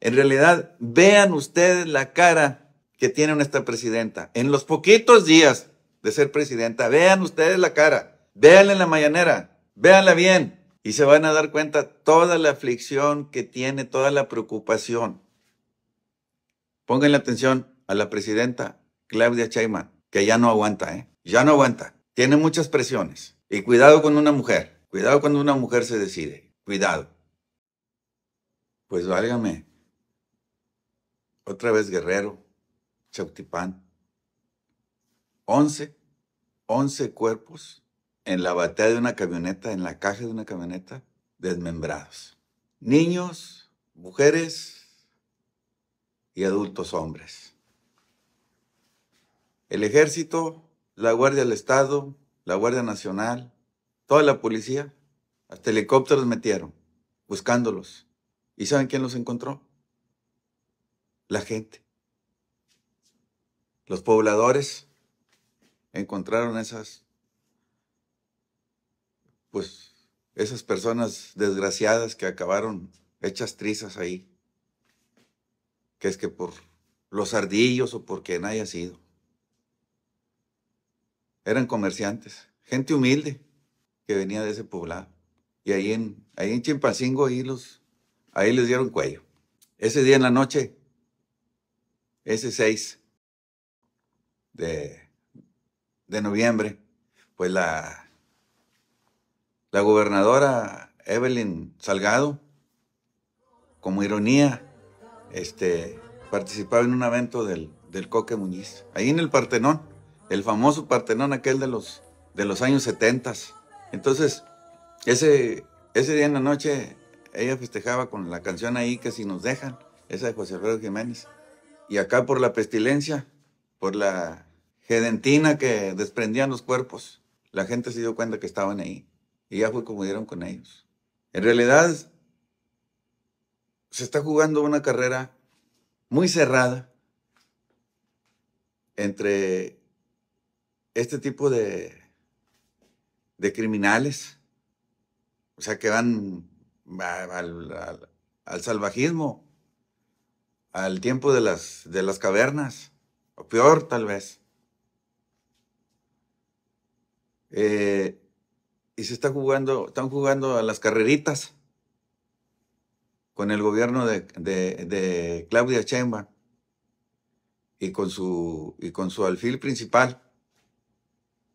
En realidad, vean ustedes la cara que tiene nuestra presidenta. En los poquitos días de ser presidenta, vean ustedes la cara. Véanla en la mañanera. Véanla bien. Y se van a dar cuenta toda la aflicción que tiene, toda la preocupación. la atención a la presidenta Claudia Sheinbaum, que ya no aguanta, ¿eh? Ya no aguanta. Tiene muchas presiones. Y cuidado con una mujer. Cuidado cuando una mujer se decide. Cuidado. Pues válgame otra vez Guerrero, Chautipán. Once, once cuerpos en la batea de una camioneta, en la caja de una camioneta, desmembrados. Niños, mujeres y adultos hombres. El ejército, la Guardia del Estado, la Guardia Nacional, toda la policía, hasta helicópteros metieron, buscándolos. ¿Y saben quién los encontró? la gente. Los pobladores encontraron esas, pues, esas personas desgraciadas que acabaron hechas trizas ahí. Que es que por los ardillos o por quien haya sido. Eran comerciantes, gente humilde que venía de ese poblado. Y ahí en, ahí en Chimpacingo, ahí, los, ahí les dieron cuello. Ese día en la noche ese 6 de, noviembre, pues la, la gobernadora Evelyn Salgado, como ironía, este, participaba en un evento del, Coque Muñiz, ahí en el Partenón, el famoso Partenón aquel de los, de los años 70. Entonces, ese, ese día en la noche, ella festejaba con la canción ahí que si nos dejan, esa de José Alfredo Jiménez. Y acá por la pestilencia, por la gedentina que desprendían los cuerpos, la gente se dio cuenta que estaban ahí. Y ya fue como dieron con ellos. En realidad, se está jugando una carrera muy cerrada entre este tipo de, criminales, o sea, que van al salvajismo, al tiempo de las, de las cavernas, o peor tal vez. Eh, y se está jugando, están jugando a las carreritas con el gobierno de, Claudia Chemba y con su y con su alfil principal,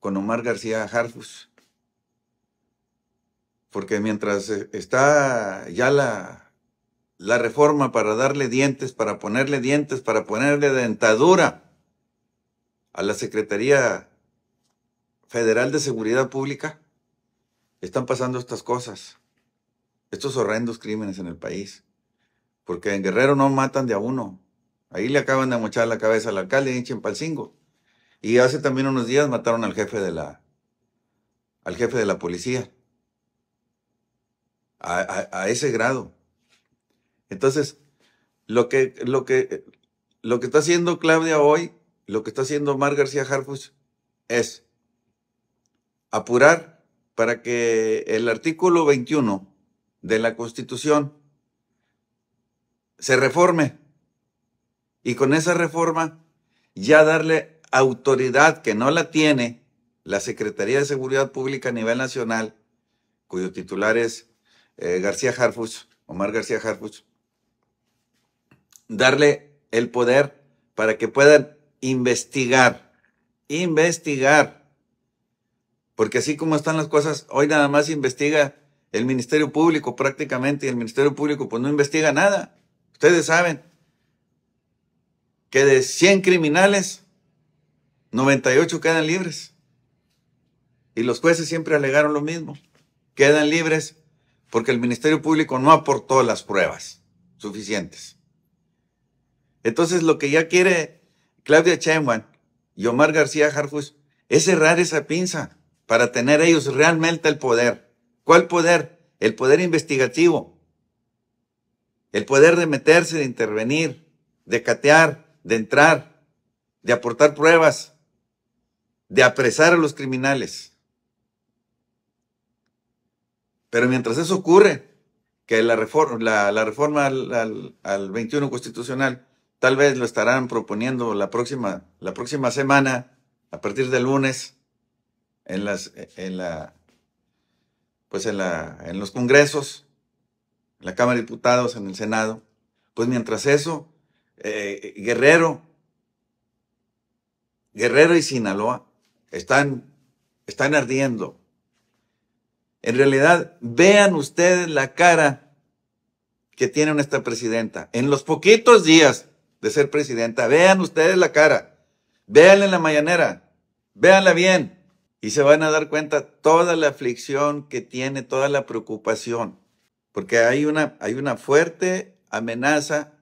con Omar García Harfus. Porque mientras eh, está ya la la reforma para darle dientes, para ponerle dientes, para ponerle dentadura a la Secretaría Federal de Seguridad Pública, están pasando estas cosas, estos horrendos crímenes en el país. Porque en Guerrero no matan de a uno. Ahí le acaban de mochar la cabeza al alcalde en Chimpalcingo. Y hace también unos días mataron al jefe de la, al jefe de la policía. a ese grado. Entonces, lo que, lo que, lo que está haciendo Claudia hoy, lo que está haciendo Omar García Harfuch es apurar para que el artículo 21 de la Constitución se reforme y con esa reforma ya darle autoridad que no la tiene la Secretaría de Seguridad Pública a nivel nacional, cuyo titular es eh, García Harfuch, Omar García Harfuch, darle el poder para que puedan investigar, investigar. Porque así como están las cosas, hoy nada más investiga el Ministerio Público prácticamente y el Ministerio Público pues no investiga nada. Ustedes saben que de 100 criminales, 98 quedan libres. Y los jueces siempre alegaron lo mismo. Quedan libres porque el Ministerio Público no aportó las pruebas suficientes. Entonces, lo que ya quiere Claudia Sheinbaum y Omar García Harfus es cerrar esa pinza para tener ellos realmente el poder. ¿Cuál poder? El poder investigativo. El poder de meterse, de intervenir, de catear, de entrar, de aportar pruebas, de apresar a los criminales. Pero mientras eso ocurre, que la reforma, la, reforma al 21 constitucional Tal vez lo estarán proponiendo la próxima, la próxima semana, a partir del lunes, en las, en la, pues en los congresos, en la Cámara de Diputados, en el Senado. Pues mientras eso, eh, Guerrero, Guerrero y Sinaloa están, están ardiendo. En realidad, vean ustedes la cara que tiene nuestra presidenta. En los poquitos días de ser presidenta. Vean ustedes la cara, véanla en la mañanera, véanla bien y se van a dar cuenta toda la aflicción que tiene, toda la preocupación, porque hay una, hay una fuerte amenaza,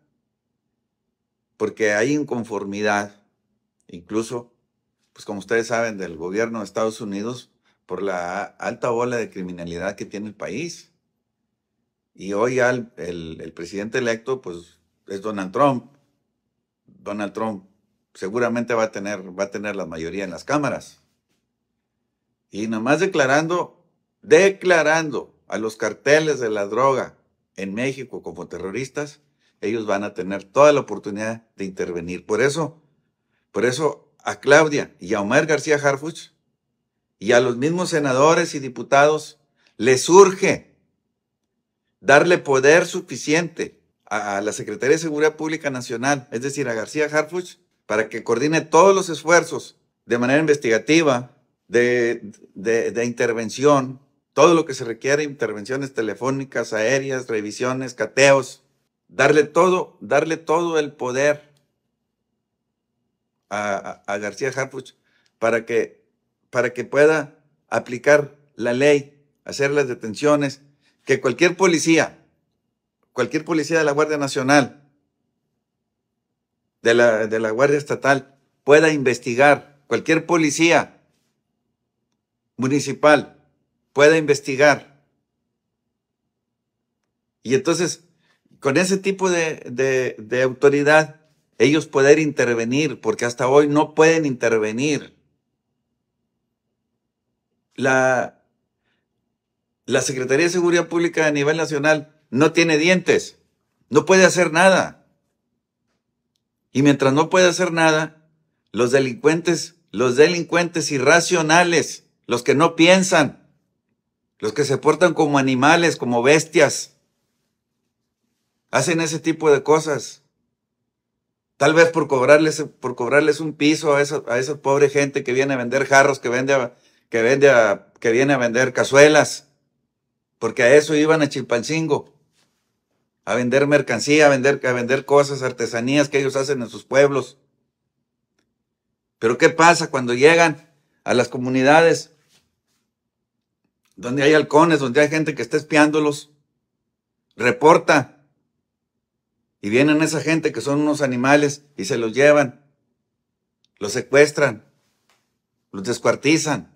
porque hay inconformidad, incluso, pues como ustedes saben, del gobierno de Estados Unidos por la alta ola de criminalidad que tiene el país. Y hoy el, el presidente electo, pues es Donald Trump, Donald Trump seguramente va a tener, va a tener la mayoría en las cámaras. Y nomás declarando, declarando a los carteles de la droga en México como terroristas, ellos van a tener toda la oportunidad de intervenir. Por eso, por eso a Claudia y a Omar García Harfuch y a los mismos senadores y diputados les urge darle poder suficiente a, la Secretaría de Seguridad Pública Nacional, es decir, a García Harfuch, para que coordine todos los esfuerzos de manera investigativa, de, intervención, todo lo que se requiere, intervenciones telefónicas, aéreas, revisiones, cateos, darle todo, darle todo el poder a, García Harfuch para que, para que pueda aplicar la ley, hacer las detenciones, que cualquier policía cualquier policía de la Guardia Nacional, de la, Guardia Estatal, pueda investigar, cualquier policía municipal pueda investigar. Y entonces, con ese tipo de, autoridad, ellos pueden intervenir, porque hasta hoy no pueden intervenir. La, la Secretaría de Seguridad Pública a nivel nacional no tiene dientes, no puede hacer nada. Y mientras no puede hacer nada, los delincuentes, los delincuentes irracionales, los que no piensan, los que se portan como animales, como bestias, hacen ese tipo de cosas. Tal vez por cobrarles, por cobrarles un piso a esa, a esa pobre gente que viene a vender jarros, que, vende que, vende a, que viene a vender cazuelas, porque a eso iban a Chilpancingo a vender mercancía, a vender, a vender cosas, artesanías que ellos hacen en sus pueblos. Pero ¿qué pasa cuando llegan a las comunidades donde hay halcones, donde hay gente que está espiándolos? Reporta. Y vienen esa gente que son unos animales y se los llevan, los secuestran, los descuartizan.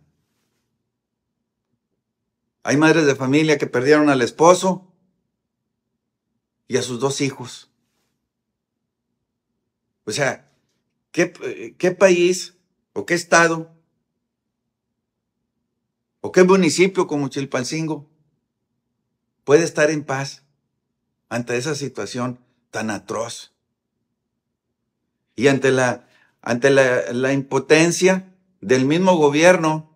Hay madres de familia que perdieron al esposo y a sus dos hijos. O sea, ¿qué, país o qué estado o qué municipio como Chilpancingo puede estar en paz ante esa situación tan atroz? Y ante la, ante la, la impotencia del mismo gobierno,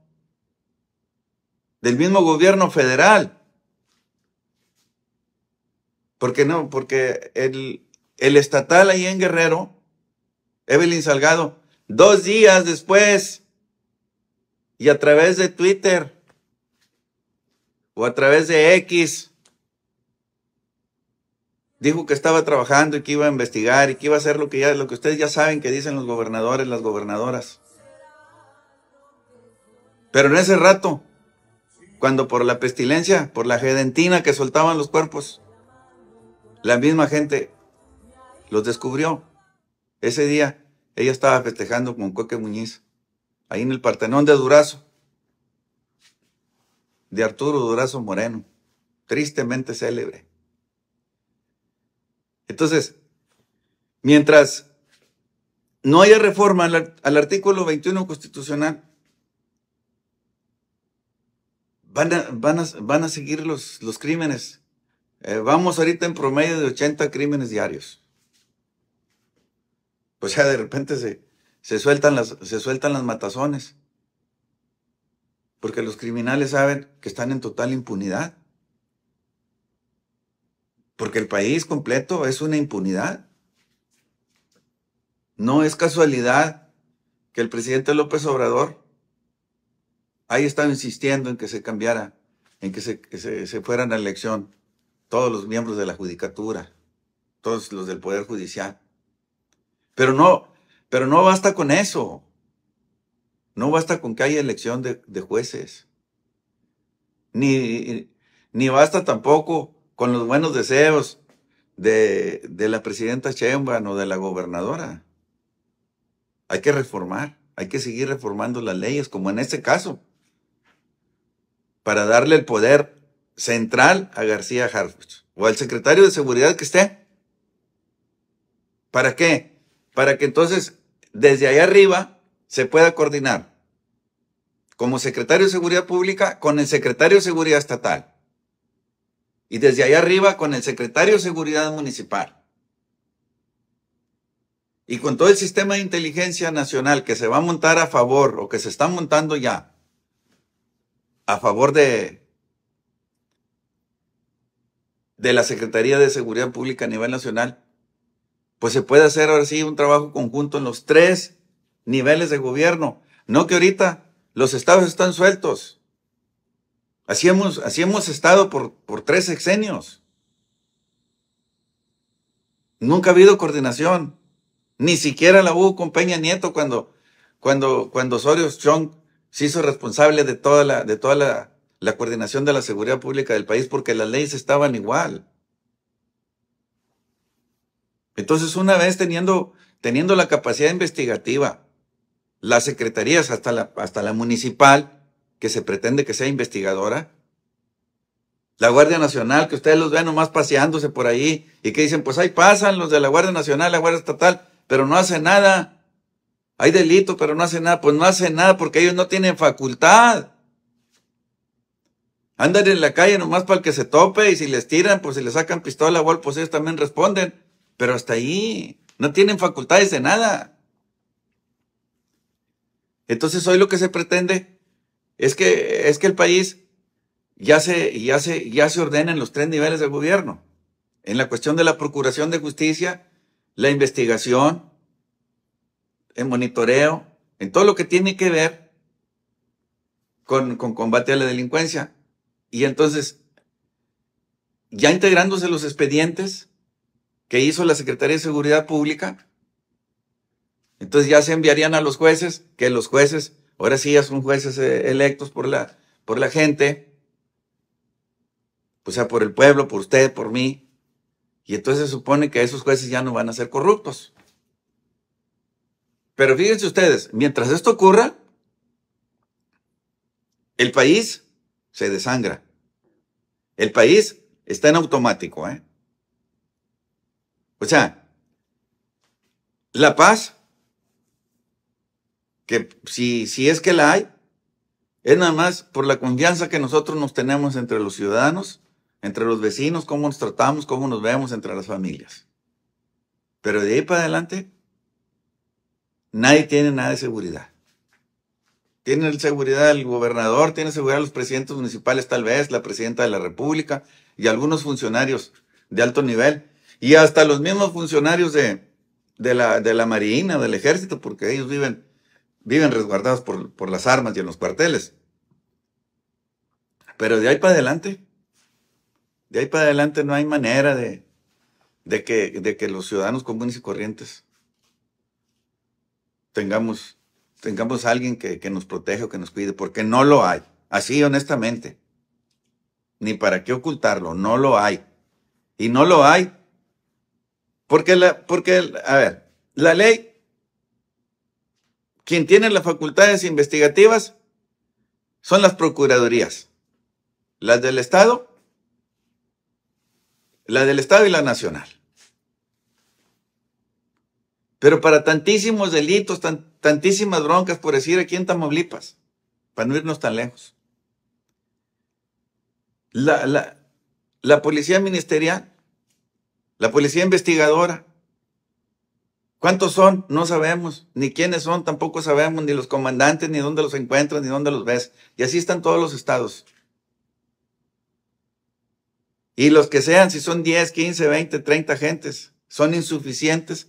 del mismo gobierno federal, ¿Por qué no? Porque el, estatal ahí en Guerrero, Evelyn Salgado, dos días después, y a través de Twitter, o a través de X, dijo que estaba trabajando y que iba a investigar y que iba a hacer lo que, ya, lo que ustedes ya saben que dicen los gobernadores, las gobernadoras. Pero en ese rato, cuando por la pestilencia, por la gedentina que soltaban los cuerpos, la misma gente los descubrió. Ese día ella estaba festejando con Coque Muñiz, ahí en el Partenón de Durazo, de Arturo Durazo Moreno, tristemente célebre. Entonces, mientras no haya reforma al, artículo 21 constitucional, van a, seguir los crímenes eh, vamos ahorita en promedio de 80 crímenes diarios. O sea, de repente se, se, sueltan las, se sueltan las matazones. Porque los criminales saben que están en total impunidad. Porque el país completo es una impunidad. No es casualidad que el presidente López Obrador haya estado insistiendo en que se cambiara, en que se, se, se fuera a la elección todos los miembros de la judicatura, todos los del Poder Judicial. Pero no, pero no basta con eso. No basta con que haya elección de, jueces. Ni, basta tampoco con los buenos deseos de, de, la presidenta Sheinbaum o de la gobernadora. Hay que reformar, hay que seguir reformando las leyes, como en este caso, para darle el poder central a García Harfuch o al secretario de seguridad que esté. ¿Para qué? Para que entonces desde ahí arriba se pueda coordinar como secretario de seguridad pública con el secretario de seguridad estatal y desde ahí arriba con el secretario de seguridad municipal y con todo el sistema de inteligencia nacional que se va a montar a favor o que se está montando ya a favor de de la Secretaría de Seguridad Pública a nivel nacional, pues se puede hacer ahora sí un trabajo conjunto en los tres niveles de gobierno. No que ahorita los estados están sueltos. Así hemos, así hemos estado por, por tres sexenios. Nunca ha habido coordinación. Ni siquiera la hubo con Peña Nieto cuando, cuando, cuando Osorio Chong se hizo responsable de toda la, de toda la, la coordinación de la seguridad pública del país porque las leyes estaban igual. Entonces, una vez teniendo, teniendo la capacidad investigativa, las secretarías hasta la, hasta la municipal, que se pretende que sea investigadora, la Guardia Nacional, que ustedes los vean nomás paseándose por ahí y que dicen, pues ahí pasan los de la Guardia Nacional, la Guardia Estatal, pero no hacen nada. Hay delito, pero no hacen nada. Pues no hacen nada porque ellos no tienen facultad. Andan en la calle nomás para el que se tope y si les tiran, pues si les sacan pistola o algo, pues ellos también responden. Pero hasta ahí, no tienen facultades de nada. Entonces hoy lo que se pretende es que, es que el país ya se, ya se, ya se ordena en los tres niveles de gobierno. En la cuestión de la procuración de justicia, la investigación, el monitoreo, en todo lo que tiene que ver con, con combate a la delincuencia. Y entonces, ya integrándose los expedientes que hizo la Secretaría de Seguridad Pública, entonces ya se enviarían a los jueces, que los jueces, ahora sí ya son jueces eh, electos por la, por la gente, o pues sea, por el pueblo, por usted, por mí. Y entonces se supone que esos jueces ya no van a ser corruptos. Pero fíjense ustedes, mientras esto ocurra, el país se desangra. El país está en automático. ¿eh? O sea, la paz, que si, si es que la hay, es nada más por la confianza que nosotros nos tenemos entre los ciudadanos, entre los vecinos, cómo nos tratamos, cómo nos vemos entre las familias. Pero de ahí para adelante, nadie tiene nada de seguridad. Tiene seguridad el gobernador, tiene seguridad los presidentes municipales tal vez, la presidenta de la República y algunos funcionarios de alto nivel. Y hasta los mismos funcionarios de, de, la, Marina, del Ejército, porque ellos viven, viven resguardados por, las armas y en los cuarteles. Pero de ahí para adelante, de ahí para adelante no hay manera de, que, de que los ciudadanos comunes y corrientes tengamos tengamos a alguien que, nos proteja o que nos cuide, porque no lo hay. Así, honestamente. Ni para qué ocultarlo, no lo hay. Y no lo hay porque, la, porque a ver, la ley, quien tiene las facultades investigativas son las procuradurías, las del Estado, la del Estado y la nacional. Pero para tantísimos delitos, tantísimas broncas, por decir aquí en Tamaulipas, para no irnos tan lejos. La, la policía ministerial, la policía investigadora, ¿Cuántos son? No sabemos, ni quiénes son, tampoco sabemos, ni los comandantes, ni dónde los encuentras, ni dónde los ves. Y así están todos los estados. Y los que sean, si son 10, 15, 20, 30 gentes, son insuficientes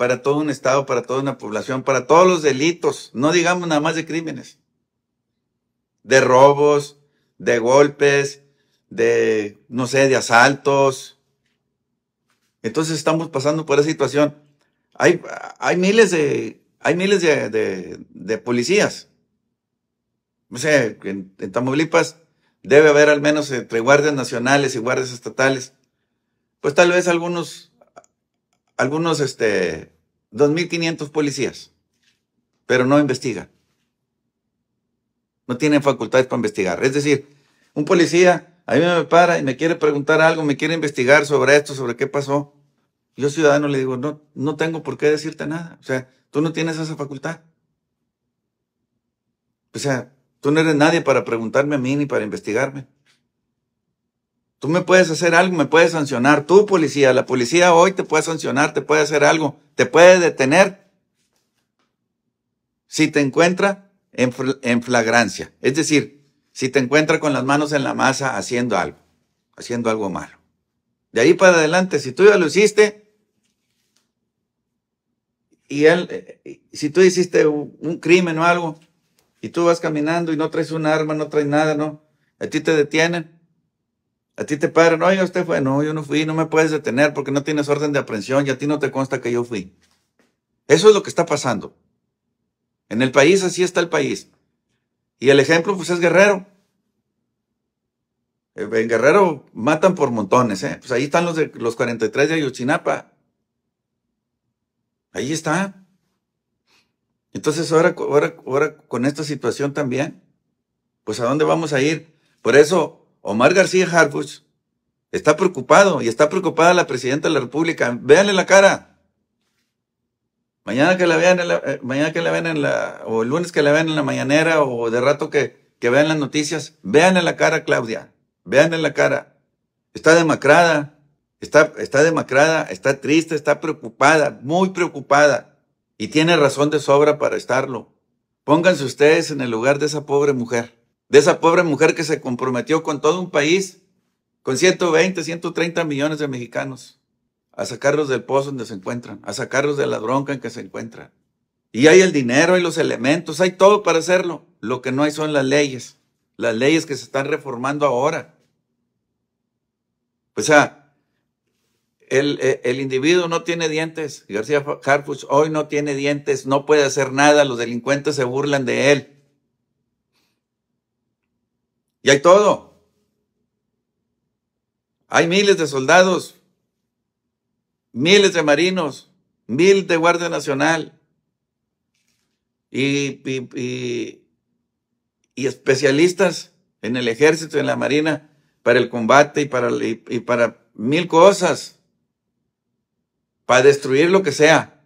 para todo un Estado, para toda una población, para todos los delitos, no digamos nada más de crímenes, de robos, de golpes, de, no sé, de asaltos. Entonces estamos pasando por esa situación. Hay, hay miles de, hay miles de, policías. No sé, en, en Tamaulipas debe haber al menos entre guardias nacionales y guardias estatales. Pues tal vez algunos algunos, este, 2.500 policías, pero no investigan. No tienen facultades para investigar. Es decir, un policía a mí me para y me quiere preguntar algo, me quiere investigar sobre esto, sobre qué pasó. Yo ciudadano le digo, no, no tengo por qué decirte nada. O sea, tú no tienes esa facultad. O sea, tú no eres nadie para preguntarme a mí ni para investigarme. Tú me puedes hacer algo, me puedes sancionar. Tú, policía, la policía hoy te puede sancionar, te puede hacer algo, te puede detener si te encuentra en, flagrancia. Es decir, si te encuentra con las manos en la masa haciendo algo, haciendo algo malo. De ahí para adelante, si tú ya lo hiciste, y él, eh, si tú hiciste un crimen o algo, y tú vas caminando y no traes un arma, no traes nada, ¿no? A ti te detienen, a ti te paran, oiga, usted fue, no, yo no fui, no me puedes detener porque no tienes orden de aprehensión y a ti no te consta que yo fui. Eso es lo que está pasando. En el país así está el país. Y el ejemplo pues es Guerrero. Eh, en Guerrero matan por montones, ¿eh? Pues ahí están los, de, los 43 de Ayotzinapa. Ahí está. Entonces ahora, ahora, ahora con esta situación también, pues a dónde vamos a ir. Por eso Omar García Harfuch está preocupado y está preocupada la presidenta de la República. Véanle la cara. Mañana que la vean, en la, eh, mañana que la vean en la, o el lunes que la vean en la mañanera, o de rato que, que vean las noticias, vean en la cara, Claudia. Vean en la cara. Está demacrada. Está, está demacrada, está triste, está preocupada, muy preocupada. Y tiene razón de sobra para estarlo. Pónganse ustedes en el lugar de esa pobre mujer de esa pobre mujer que se comprometió con todo un país, con 120, 130 millones de mexicanos, a sacarlos del pozo donde se encuentran, a sacarlos de la bronca en que se encuentran. Y hay el dinero, hay los elementos, hay todo para hacerlo. Lo que no hay son las leyes, las leyes que se están reformando ahora. O sea, el, e, individuo no tiene dientes. García Harfuch hoy no tiene dientes, no puede hacer nada, los delincuentes se burlan de él. Y hay todo. Hay miles de soldados, miles de marinos, mil de Guardia Nacional y, especialistas en el ejército, en la marina, para el combate y para, y para mil cosas, para destruir lo que sea.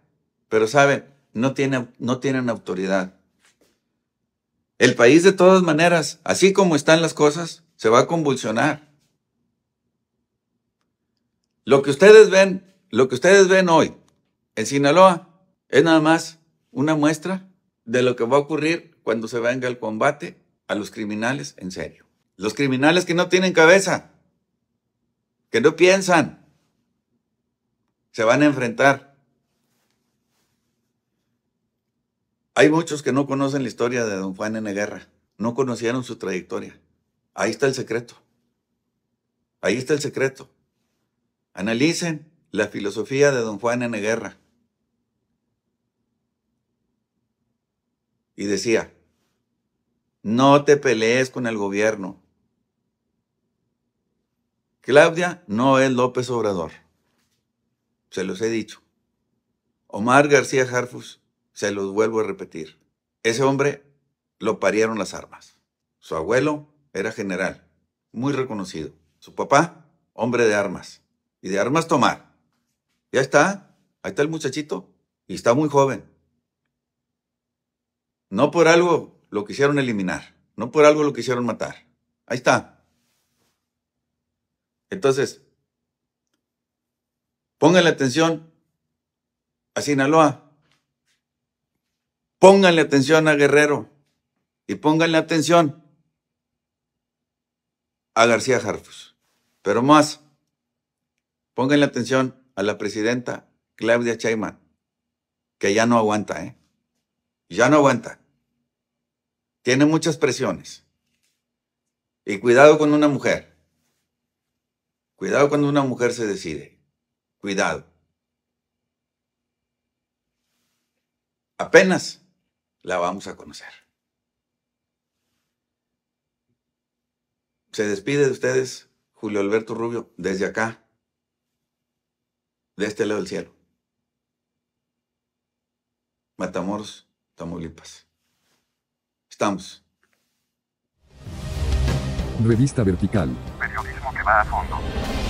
Pero saben, no no tienen autoridad. El país de todas maneras, así como están las cosas, se va a convulsionar. Lo que ustedes ven, lo que ustedes ven hoy en Sinaloa es nada más una muestra de lo que va a ocurrir cuando se venga el combate a los criminales en serio. Los criminales que no tienen cabeza, que no piensan, se van a enfrentar Hay muchos que no conocen la historia de don Juan N. Guerra, no conocieron su trayectoria. Ahí está el secreto. Ahí está el secreto. Analicen la filosofía de don Juan N. Guerra. Y decía, no te pelees con el gobierno. Claudia no es López Obrador. Se los he dicho. Omar García Harfus se los vuelvo a repetir. Ese hombre lo parieron las armas. Su abuelo era general, muy reconocido. Su papá, hombre de armas. Y de armas tomar. Ya está. Ahí está el muchachito. Y está muy joven. No por algo lo quisieron eliminar. No por algo lo quisieron matar. Ahí está. Entonces, la atención a Sinaloa. Pónganle atención a Guerrero y pónganle atención a García Jarfus. Pero más, pónganle atención a la presidenta Claudia Chaimán, que ya no aguanta, ¿eh? Ya no aguanta. Tiene muchas presiones. Y cuidado con una mujer. Cuidado cuando una mujer se decide. Cuidado. Apenas la vamos a conocer. Se despide de ustedes Julio Alberto Rubio desde acá, de este lado del cielo. Matamoros, Tamaulipas. Estamos. Revista Vertical. Periodismo que va a fondo.